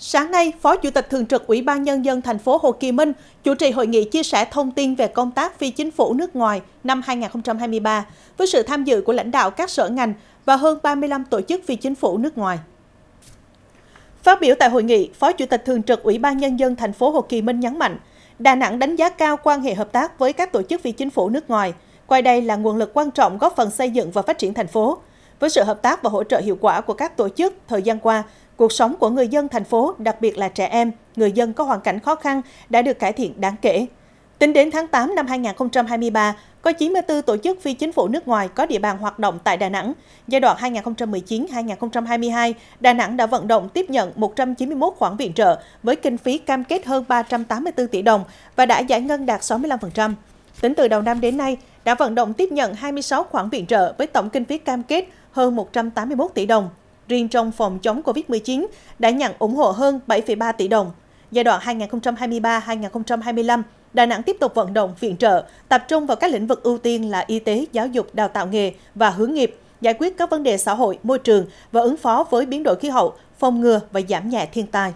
Sáng nay, Phó Chủ tịch Thường trực Ủy ban Nhân dân thành phố Hồ Chí Minh chủ trì hội nghị chia sẻ thông tin về công tác phi chính phủ nước ngoài năm 2023 với sự tham dự của lãnh đạo các sở ngành và hơn 35 tổ chức phi chính phủ nước ngoài. Phát biểu tại hội nghị, Phó Chủ tịch Thường trực Ủy ban Nhân dân thành phố Hồ Chí Minh nhấn mạnh, Đà Nẵng đánh giá cao quan hệ hợp tác với các tổ chức phi chính phủ nước ngoài, coi đây là nguồn lực quan trọng góp phần xây dựng và phát triển thành phố, với sự hợp tác và hỗ trợ hiệu quả của các tổ chức, thời gian qua, cuộc sống của người dân thành phố, đặc biệt là trẻ em, người dân có hoàn cảnh khó khăn đã được cải thiện đáng kể. Tính đến tháng 8 năm 2023, có 94 tổ chức phi chính phủ nước ngoài có địa bàn hoạt động tại Đà Nẵng. Giai đoạn 2019-2022, Đà Nẵng đã vận động tiếp nhận 191 khoản viện trợ với kinh phí cam kết hơn 384 tỷ đồng và đã giải ngân đạt 65%. Tính từ đầu năm đến nay, đã vận động tiếp nhận 26 khoản viện trợ với tổng kinh phí cam kết hơn 181 tỷ đồng. Riêng trong phòng chống COVID-19 đã nhận ủng hộ hơn 7,3 tỷ đồng. Giai đoạn 2023-2025, Đà Nẵng tiếp tục vận động viện trợ, tập trung vào các lĩnh vực ưu tiên là y tế, giáo dục, đào tạo nghề và hướng nghiệp, giải quyết các vấn đề xã hội, môi trường và ứng phó với biến đổi khí hậu, phòng ngừa và giảm nhẹ thiên tai.